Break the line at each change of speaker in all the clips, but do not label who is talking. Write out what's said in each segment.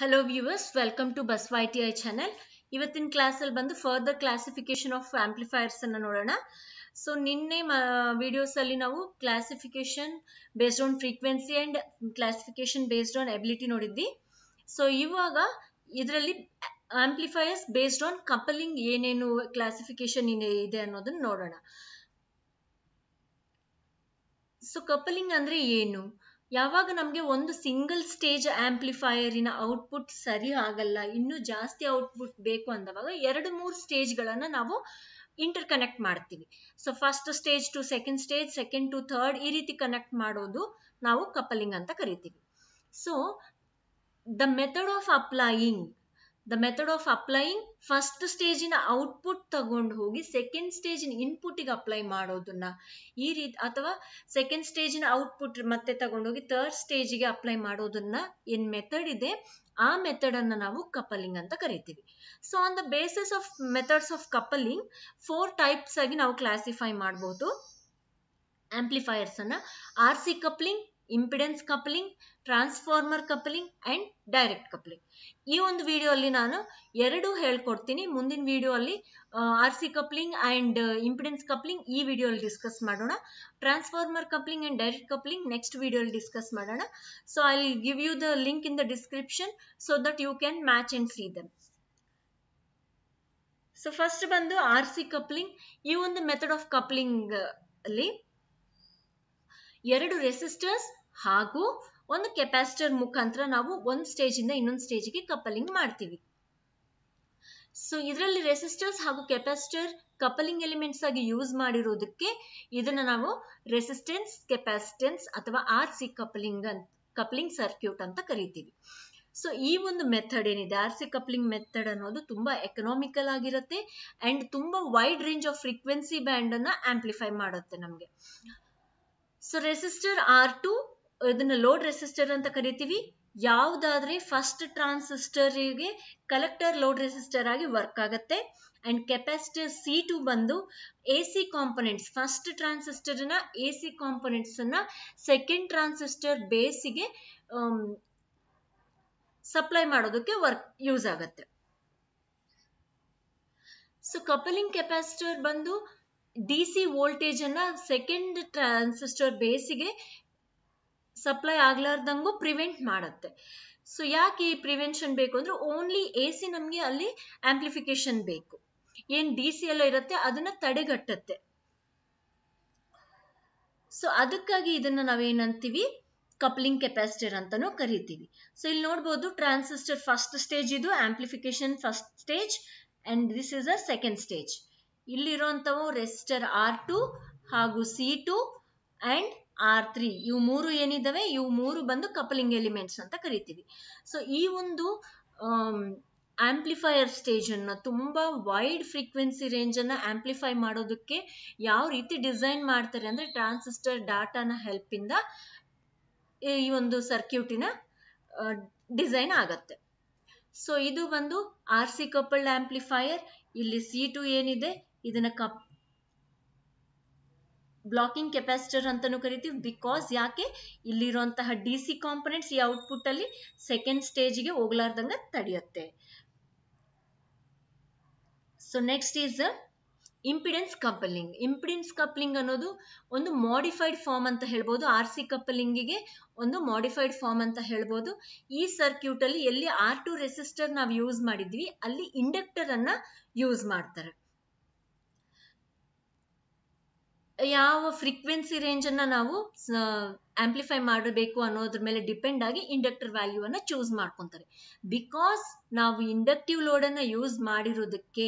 Hello viewers welcome to bus Y T I channel ಇವತ್ತಿನ ಕ್ಲಾಸಲ್ಲಿ ಬಂದು ಫರ್ದರ್ ಕ್ಲಾಸಿಫಿಕೇಶನ್ ಆಫ್ ಆಂಪ್ಲಿಫೈಯರ್ಸ್ ಅನ್ನು ನೋಡೋಣ ಸೊ ನಿನ್ನೆ ವಿಡಿಯೋಸ್ ಅಲ್ಲಿ ನಾವು classification based on frequency and classification based on ability ನೋಡಿದ್ವಿ ಸೊ ಇವಾಗ ಇದರಲ್ಲಿ ಆಂಪ್ಲಿಫೈಯರ್ಸ್ ಬೇಸ್ಡ್ ಆನ್ ಕಪಲಿಂಗ್ ಏನೇನು ಕ್ಲಾಸಿಫಿಕೇಶನ್ ಇದೆ ಅನ್ನೋದನ್ನ ನೋಡೋಣ ಸೊ ಕಪಲಿಂಗ್ ಅಂದ್ರೆ ಏನು ಯಾವಾಗ ನಮಗೆ ಒಂದು ಸಿಂಗಲ್ ಸ್ಟೇಜ್ ಆಂಪ್ಲಿಫೈಯರಿನ ಔಟ್ಪುಟ್ ಸರಿ ಆಗಲ್ಲ ಇನ್ನೂ ಜಾಸ್ತಿ ಔಟ್ಪುಟ್ ಬೇಕು ಅಂದವಾಗ ಎರಡು ಮೂರು ಸ್ಟೇಜ್ಗಳನ್ನು ನಾವು ಇಂಟರ್ ಕನೆಕ್ಟ್ ಮಾಡ್ತೀವಿ so first stage to second stage second to third ಈ ರೀತಿ ಕನೆಕ್ಟ್ ಮಾಡೋದು ನಾವು ಕಪಲಿಂಗ್ ಅಂತ ಕರಿತೀವಿ so the method of applying the method of applying first ಸ್ಟೇಜಿನ ಔಟ್ಪುಟ್ ತಗೊಂಡು ಹೋಗಿ ಸೆಕೆಂಡ್ ಸ್ಟೇಜಿನ ಇನ್ಪುಟ್ಗೆ ಅಪ್ಲೈ ಮಾಡೋದನ್ನ ಈ ರೀತಿ ಅಥವಾ ಸೆಕೆಂಡ್ ಸ್ಟೇಜಿನ ಔಟ್ಪುಟ್ ಮತ್ತೆ ತಗೊಂಡೋಗಿ ಥರ್ಡ್ ಸ್ಟೇಜಿಗೆ ಅಪ್ಲೈ ಮಾಡೋದನ್ನ ಏನ್ ಮೆಥಡ್ ಇದೆ ಆ ಮೆಥಡ್ ಅನ್ನ ನಾವು ಕಪಲಿಂಗ್ ಅಂತ ಕರಿತೀವಿ so on the basis of methods of coupling four types ಆಗಿ ನಾವು ಕ್ಲಾಸಿಫೈ ಮಾಡಬಹುದು ಆಂಪ್ಲಿಫೈಯರ್ಸ್ ಅನ್ನ R C coupling impedance coupling transformer coupling and direct coupling ಈ ಒಂದು ವಿಡಿಯೋ ಅಲ್ಲಿ ನಾನು ಎರಡು ಹೇಳ್ಕೊಡ್ತೀನಿ ಮುಂದಿನ ವಿಡಿಯೋ ಅಲ್ಲಿ R C coupling and impedance coupling ಈ ವಿಡಿಯೋ ಡಿಸ್ಕಸ್ ಮಾಡೋಣ transformer coupling and direct coupling next video discuss ಮಾಡೋಣ so I give you the link in the description so that you can match and see them so first ಬಂದು R C coupling ಈ ಒಂದು method of coupling ಅಲ್ಲಿ ಎರಡು resistors ಹಾಗೂ ಒಂದು capacitor ಮುಖಾಂತರ ನಾವು ಒಂದು ಸ್ಟೇಜ್ ಇಂದ ಇನ್ನೊಂದು ಗೆ ಕಪಲಿಂಗ್ ಮಾಡ್ತೀವಿ ಸೊ ಇದರಲ್ಲಿ ರೆಸಿಸ್ಟರ್ಸ್ ಹಾಗೂ ಕೆಪಾಸಿಟರ್ ಕಪಲಿಂಗ್ ಎಲಿಮೆಂಟ್ಸ್ ಆಗಿ ಯೂಸ್ ಮಾಡಿರೋದಕ್ಕೆ ಇದನ್ನ ನಾವು ರೆಸಿಸ್ಟೆನ್ಸ್ ಕೆಪಾಸಿಟೆನ್ಸ್ ಅಥವಾ ಆರ್ ಸಿ ಕಪಲಿಂಗ್ ಅಂತ ಕಪ್ಲಿಂಗ್ ಸರ್ಕ್ಯೂಟ್ ಅಂತ ಕರಿತೀವಿ ಸೊ ಈ ಒಂದು ಮೆಥಡ್ ಏನಿದೆ ಆರ್ ಸಿ ಕಪ್ಲಿಂಗ್ ಮೆಥಡ್ ಅನ್ನೋದು ತುಂಬಾ ಎಕನಾಮಿಕಲ್ ಆಗಿರುತ್ತೆ ಅಂಡ್ ತುಂಬಾ wide range of frequency band ಅನ್ನ ಆಂಪ್ಲಿಫೈ ಮಾಡುತ್ತೆ ನಮಗೆ ಸೊ ರೆಸಿಸ್ಟರ್ ಆರ್ ಟು ಇದನ್ನ ಲೋಡ್ ರೆಸಿಸ್ಟರ್ ಅಂತ ಕರಿತೀವಿ ಯಾವ್ದಾದ್ರೆ ಫಸ್ಟ್ ಗೆ ಕಲೆಕ್ಟರ್ ಲೋಡ್ ರೆಸಿಸ್ಟರ್ ಆಗಿ ವರ್ಕ್ ಆಗುತ್ತೆ ಅಂಡ್ ಕೆಪಾಸಿಟರ್ ಸಿ ಟು ಬಂದು ಎ ಸಿ ಕಾಂಪೊನೆಂಟ್ಸ್ ಫಸ್ಟ್ ಟ್ರಾನ್ಸಿಸ್ಟರ್ನ A C components second transistor ಬೇಸಿಗೆ ಸಪ್ಲೈ ಮಾಡೋದಕ್ಕೆ ವರ್ಕ್ ಯೂಸ್ ಆಗುತ್ತೆ ಸೊ ಕಪಲಿಂಗ್ ಕೆಪಾಸಿಟರ್ ಬಂದು ಡಿ ಸಿ ವೋಲ್ಟೇಜ್ ಅನ್ನ ಸೆಕೆಂಡ್ ಟ್ರಾನ್ಸಿಸ್ಟರ್ ಬೇಸಿಗೆ ಸಪ್ಲೈ ಆಗ್ಲಾರ್ದಂಗೂ ಪ್ರಿವೆಂಟ್ ಮಾಡುತ್ತೆ ಸೊ ಯಾಕೆ ಈ ಪ್ರಿವೆನ್ಷನ್ ಬೇಕು ಅಂದ್ರೆ ಓನ್ಲಿ ಎ ಸಿ ನಮ್ಗೆ ಅಲ್ಲಿ ಆಂಪ್ಲಿಫಿಕೇಶನ್ ಬೇಕು ಏನ್ ಡಿ ಸಿ ಎಲ್ಲ ಇರುತ್ತೆ ಅದನ್ನ ತಡೆಗಟ್ಟತ್ತೆ ಸೊ ಅದಕ್ಕಾಗಿ ಇದನ್ನ ನಾವೇನಂತೀವಿ ಕಪ್ಲಿಂಗ್ ಕೆಪಾಸಿಟರ್ ಅಂತಾನೂ ಕರಿತೀವಿ ಸೊ ಇಲ್ಲಿ ನೋಡ್ಬೋದು ಟ್ರಾನ್ಸಿಸ್ಟರ್ ಫಸ್ಟ್ ಸ್ಟೇಜ್ ಇದು amplification first stage and this is a second stage ಇಲ್ಲಿರುವಂಥವು ರೆಸಿಸ್ಟರ್ ಆರ್ ಟು ಹಾಗೂ C two and R three ಇವು ಮೂರು ಏನಿದಾವೆ ಇವು ಮೂರು ಬಂದು ಕಪಲಿಂಗ್ ಎಲಿಮೆಂಟ್ಸ್ ಅಂತ ಕರಿತೀವಿ ಸೊ ಈ ಒಂದು ಆಂಪ್ಲಿಫೈಯರ್ um, ಸ್ಟೇಜ್ ಅನ್ನ ತುಂಬಾ ವೈಡ್ ಫ್ರೀಕ್ವೆನ್ಸಿ ರೇಂಜ್ ಅನ್ನ ಆಂಪ್ಲಿಫೈ ಮಾಡೋದಕ್ಕೆ ಯಾವ ರೀತಿ ಡಿಸೈನ್ ಮಾಡ್ತಾರೆ ಅಂದ್ರೆ ಟ್ರಾನ್ಸಿಸ್ಟರ್ ಡಾಟಾನ ಹೆಲ್ಪ್ ಇಂದ ಈ ಒಂದು ಸರ್ಕ್ಯೂಟಿನ ಡಿಸೈನ್ ಆಗತ್ತೆ ಸೊ ಇದು ಬಂದು ಆರ್ ಸಿ ಕಪಲ್ಡ್ ಆಂಪ್ಲಿಫೈಯರ್ ಇಲ್ಲಿ ಸಿ ಟು ಏನಿದೆ ಇದನ್ನ ಕಪ್ ಬ್ಲಾಕಿಂಗ್ ಕೆಪಾಸಿಟರ್ ಅಂತಾನೂ ಕರಿತೀವಿ ಬಿಕಾಸ್ ಯಾಕೆ ಇಲ್ಲಿರುವಂತಹ ಡಿ ಸಿ ಕಾಂಪೊನೆಂಟ್ಸ್ ಈ ಔಟ್ಪುಟ್ ಅಲ್ಲಿ ಸೆಕೆಂಡ್ ಸ್ಟೇಜ್ಗೆ ಹೋಗ್ಲಾರ್ದಂಗ ತಡೆಯುತ್ತೆ so next is impedance coupling impedance coupling ಅನ್ನೋದು ಒಂದು ಮಾಡಿಫೈಡ್ ಫಾರ್ಮ್ ಅಂತ ಹೇಳ್ಬೋದು ಆರ್ ಸಿ ಕಪಲಿಂಗಿಗೆ ಒಂದು ಮಾಡಿಫೈಡ್ ಫಾರ್ಮ್ ಅಂತ ಹೇಳ್ಬೋದು ಈ ಸರ್ಕ್ಯೂಟ್ ಅಲ್ಲಿ ಎಲ್ಲಿ ಆರ್ ಟು ರೆಸಿಸ್ಟರ್ ನಾವು ಯೂಸ್ ಮಾಡಿದ್ವಿ ಅಲ್ಲಿ ಇಂಡಕ್ಟರ್ ಅನ್ನ ಯೂಸ್ ಮಾಡ್ತಾರೆ ಯಾವ ಫ್ರೀಕ್ವೆನ್ಸಿ ರೇಂಜ್ ಅನ್ನ ನಾವು ಆಂಪ್ಲಿಫೈ ಮಾಡಬೇಕು ಅನ್ನೋದ್ರ ಮೇಲೆ ಡಿಪೆಂಡ್ ಆಗಿ ಇಂಡಕ್ಟರ್ ವ್ಯಾಲ್ಯೂ ಅನ್ನ ಚೂಸ್ ಮಾಡ್ಕೊತಾರೆ ಬಿಕಾಸ್ ನಾವು ಇಂಡಕ್ಟಿವ್ ಲೋಡನ್ನು ಯೂಸ್ ಮಾಡಿರೋದಕ್ಕೆ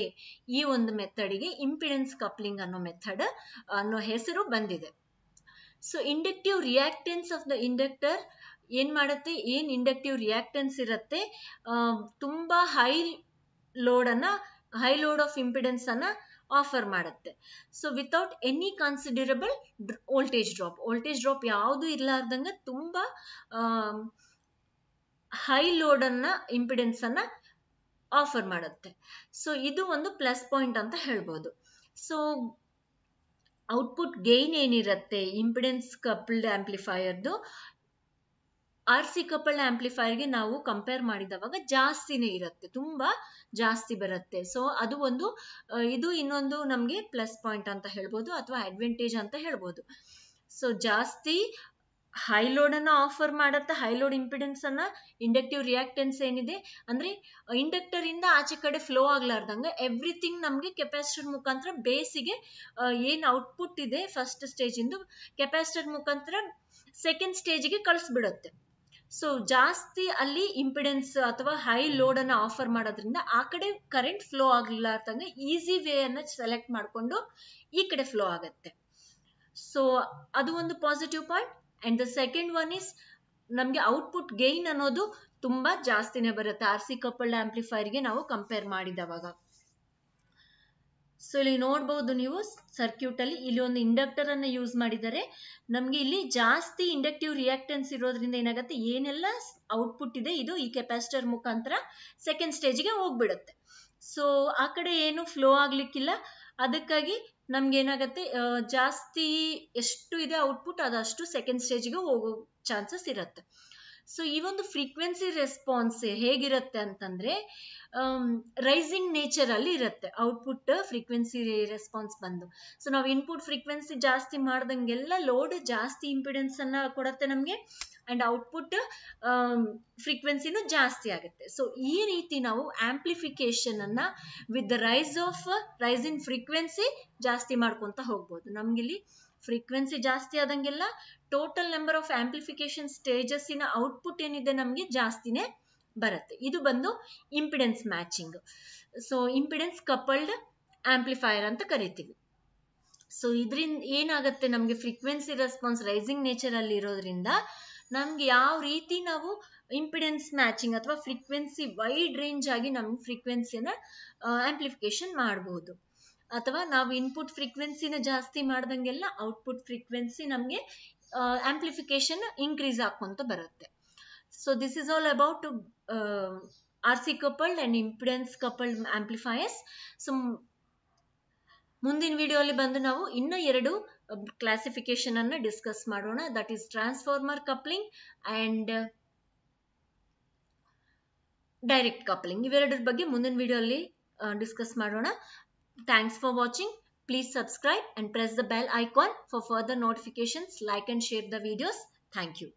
ಈ ಒಂದು ಮೆಥಡಿಗೆ ಇಂಪಿಡೆನ್ಸ್ ಕಪ್ಲಿಂಗ್ ಅನ್ನೋ ಮೆಥಡ್ ಅನ್ನೋ ಹೆಸರು ಬಂದಿದೆ so inductive reactance of the inductor ಏನ್ ಮಾಡುತ್ತೆ ಏನ್ ಇಂಡಕ್ಟಿವ್ ರಿಯಾಕ್ಟೆನ್ಸ್ ಇರುತ್ತೆ ತುಂಬಾ ಹೈ ಲೋಡನ್ನು ಹೈ ಲೋಡ್ ಆಫ್ ಇಂಪಿಡೆನ್ಸ್ ಅನ್ನ ಆಫರ್ ಮಾಡುತ್ತೆ so without any considerable voltage drop voltage drop ಯಾವುದು ಇರ್ಲಾರ್ದಂಗೆ ತುಂಬಾ ಹೈ ಲೋಡ್ ಅನ್ನ ಇಂಪಿಡೆನ್ಸ್ ಅನ್ನ ಆಫರ್ ಮಾಡುತ್ತೆ ಸೊ ಇದು ಒಂದು ಪ್ಲಸ್ ಪಾಯಿಂಟ್ ಅಂತ ಹೇಳ್ಬೋದು ಸೊ ಔಟ್ಪುಟ್ ಗೈನ್ ಏನಿರುತ್ತೆ ಇಂಪಿಡೆನ್ಸ್ ಕಪ್ಲ್ಡ್ ಆಂಪ್ಲಿಫೈಯರ್ದು ಆರ್ ಸಿ ಕಪಲ್ ಆಂಪ್ಲಿಫೈರ್ಗೆ ನಾವು ಕಂಪೇರ್ ಮಾಡಿದವಾಗ ಜಾಸ್ತಿನೇ ಇರುತ್ತೆ ತುಂಬಾ ಜಾಸ್ತಿ ಬರುತ್ತೆ ಸೊ ಅದು ಒಂದು ಇದು ಇನ್ನೊಂದು ನಮಗೆ ಪ್ಲಸ್ ಪಾಯಿಂಟ್ ಅಂತ ಹೇಳ್ಬೋದು ಅಥವಾ ಅಡ್ವಾಂಟೇಜ್ ಅಂತ ಹೇಳ್ಬೋದು ಸೊ ಜಾಸ್ತಿ ಹೈ ಲೋಡ್ ಅನ್ನ ಆಫರ್ ಮಾಡತ್ತ ಹೈ ಲೋಡ್ ಇಂಪಿಡೆನ್ಸ್ ಅನ್ನ ಇಂಡಕ್ಟಿವ್ ರಿಯಾಕ್ಟೆನ್ಸ್ ಏನಿದೆ ಅಂದ್ರೆ ಇಂಡಕ್ಟರ್ ಇಂದ ಆಚೆ ಕಡೆ ಫ್ಲೋ ಆಗ್ಲಾರ್ದಂಗ ಎವ್ರಿಥಿಂಗ್ ನಮ್ಗೆ ಕೆಪಾಸಿಟರ್ ಮುಖಾಂತರ ಬೇಸಿಗೆ ಏನ್ ಔಟ್ಪುಟ್ ಇದೆ ಫಸ್ಟ್ ಸ್ಟೇಜ್ ಇಂದು ಕೆಪಾಸಿಟರ್ ಮುಖಾಂತರ ಸೆಕೆಂಡ್ ಸ್ಟೇಜ್ಗೆ ಕಳಿಸ್ಬಿಡುತ್ತೆ ಸೊ ಜಾಸ್ತಿ ಅಲ್ಲಿ ಇಂಪಿಡೆನ್ಸ್ ಅಥವಾ ಹೈ ಲೋಡ್ ಅನ್ನ ಆಫರ್ ಮಾಡೋದ್ರಿಂದ ಆ ಕಡೆ ಕರೆಂಟ್ ಫ್ಲೋ ಆಗಲಿಲ್ಲ ಅಂತಂದ್ರೆ ಈಸಿ ವೇ ಅನ್ನ ಸೆಲೆಕ್ಟ್ ಮಾಡಿಕೊಂಡು ಈ ಕಡೆ ಫ್ಲೋ ಆಗುತ್ತೆ ಸೊ ಅದು ಒಂದು positive point and the second one is ನಮ್ಗೆ ಔಟ್ಪುಟ್ ಗೈನ್ ಅನ್ನೋದು ತುಂಬಾ ಜಾಸ್ತಿನೇ ಬರುತ್ತೆ ಆರ್ ಸಿ ಕಪಲ್ಡ್ ಆಂಪ್ಲಿಫೈರ್ಗೆ ನಾವು ಕಂಪೇರ್ ಮಾಡಿದವಾಗ ಸೊ ಇಲ್ಲಿ ನೋಡಬಹುದು ನೀವು ಸರ್ಕ್ಯೂಟ್ ಅಲ್ಲಿ ಇಲ್ಲಿ ಒಂದು ಇಂಡಕ್ಟರ್ ಅನ್ನ ಯೂಸ್ ಮಾಡಿದ್ದಾರೆ ನಮ್ಗೆ ಇಲ್ಲಿ ಜಾಸ್ತಿ ಇಂಡಕ್ಟಿವ್ ರಿಯಾಕ್ಟನ್ಸ್ ಇರೋದ್ರಿಂದ ಏನಾಗುತ್ತೆ ಏನೆಲ್ಲ ಔಟ್ಪುಟ್ ಇದೆ ಇದು ಈ ಕೆಪಾಸಿಟರ್ ಮುಖಾಂತರ ಸೆಕೆಂಡ್ ಸ್ಟೇಜ್ ಗೆ ಹೋಗ್ಬಿಡುತ್ತೆ ಸೊ ಆ ಕಡೆ ಏನು ಫ್ಲೋ ಆಗ್ಲಿಕ್ಕಿಲ್ಲ ಅದಕ್ಕಾಗಿ ನಮ್ಗೆ ಏನಾಗುತ್ತೆ ಜಾಸ್ತಿ ಎಷ್ಟು ಇದೆ ಔಟ್ಪುಟ್ ಅದಷ್ಟು ಸೆಕೆಂಡ್ ಸ್ಟೇಜ್ಗೆ ಹೋಗೋ ಚಾನ್ಸಸ್ ಇರುತ್ತೆ ಸೊ ಈ ಒಂದು ಫ್ರೀಕ್ವೆನ್ಸಿ ರೆಸ್ಪಾನ್ಸ್ ಹೇಗಿರುತ್ತೆ ಅಂತಂದ್ರೆ ರೈಸಿಂಗ್ um, ನೇಚರ್ ಅಲ್ಲಿ ಇರುತ್ತೆ ಔಟ್ಪುಟ್ ಫ್ರೀಕ್ವೆನ್ಸಿ ರೆಸ್ಪಾನ್ಸ್ ಬಂದು ಸೊ ನಾವು ಇನ್ಪುಟ್ ಫ್ರೀಕ್ವೆನ್ಸಿ ಜಾಸ್ತಿ ಮಾಡ್ದಂಗೆಲ್ಲ ಲೋಡ್ ಜಾಸ್ತಿ ಇಂಪಿಡೆನ್ಸ್ ಅನ್ನ ಕೊಡತ್ತೆ ನಮ್ಗೆ ಅಂಡ್ ಔಟ್ಪುಟ್ ಫ್ರೀಕ್ವೆನ್ಸಿನೂ ಜಾಸ್ತಿ ಆಗುತ್ತೆ ಸೊ ಈ ರೀತಿ ನಾವು ಆಂಪ್ಲಿಫಿಕೇಶನ್ ಅನ್ನ with the rise of rise in frequency ಜಾಸ್ತಿ ಮಾಡ್ಕೊಂತ ಹೋಗ್ಬೋದು ಇಲ್ಲಿ ಫ್ರೀಕ್ವೆನ್ಸಿ ಜಾಸ್ತಿ ಆದಂಗೆಲ್ಲ ಟೋಟಲ್ ನಂಬರ್ ಆಫ್ ಆಂಪ್ಲಿಫಿಕೇಶನ್ ಸ್ಟೇಜಸ್ಸಿನ ಔಟ್ಪುಟ್ ಏನಿದೆ ನಮಗೆ ಜಾಸ್ತಿನೇ ಬರುತ್ತೆ ಇದು ಬಂದು impedance matching so impedance coupled amplifier ಅಂತ ಕರಿತೀವಿ ಸೊ ಇದರಿಂದ ಏನಾಗುತ್ತೆ ನಮಗೆ ಫ್ರೀಕ್ವೆನ್ಸಿ ರೆಸ್ಪಾನ್ಸ್ ರೈಸಿಂಗ್ ನೇಚರ್ ಅಲ್ಲಿ ಇರೋದ್ರಿಂದ ನಮ್ಗೆ ಯಾವ ರೀತಿ ನಾವು ಇಂಪಿಡೆನ್ಸ್ ಮ್ಯಾಚಿಂಗ್ ಅಥವಾ ಫ್ರೀಕ್ವೆನ್ಸಿ ವೈಡ್ ರೇಂಜ್ ಆಗಿ ನಮ್ಗೆ ಫ್ರೀಕ್ವೆನ್ಸಿನ ಆಂಪ್ಲಿಫಿಕೇಶನ್ ಮಾಡಬಹುದು ಅಥವಾ ನಾವು ಇನ್ಪುಟ್ ಫ್ರೀಕ್ವೆನ್ಸಿನ ಜಾಸ್ತಿ ಮಾಡ್ದಂಗೆಲ್ಲ ಔಟ್ಪುಟ್ ಫ್ರೀಕ್ವೆನ್ಸಿ ನಮಗೆ ಆಂಪ್ಲಿಫಿಕೇಶನ್ ಇನ್ಕ್ರೀಸ್ ಹಾಕೊಂತ ಬರುತ್ತೆ so this is all about R C coupled and impedance coupled amplifiers so ಮುಂದಿನ ವಿಡಿಯೋಲಿ ಬಂದು ನಾವು ಇನ್ನೂ ಎರಡು ಕ್ಲಾಸಿಫಿಕೇಶನ್ ಅನ್ನು ಡಿಸ್ಕಸ್ ಮಾಡೋಣ that is transformer coupling and direct coupling ಇವೆರಡರ ಬಗ್ಗೆ ಮುಂದಿನ ವಿಡಿಯೋಲಿ ಡಿಸ್ಕಸ್ ಮಾಡೋಣ thanks for watching Please subscribe and press the bell icon for further notifications. Like and share the videos. Thank you.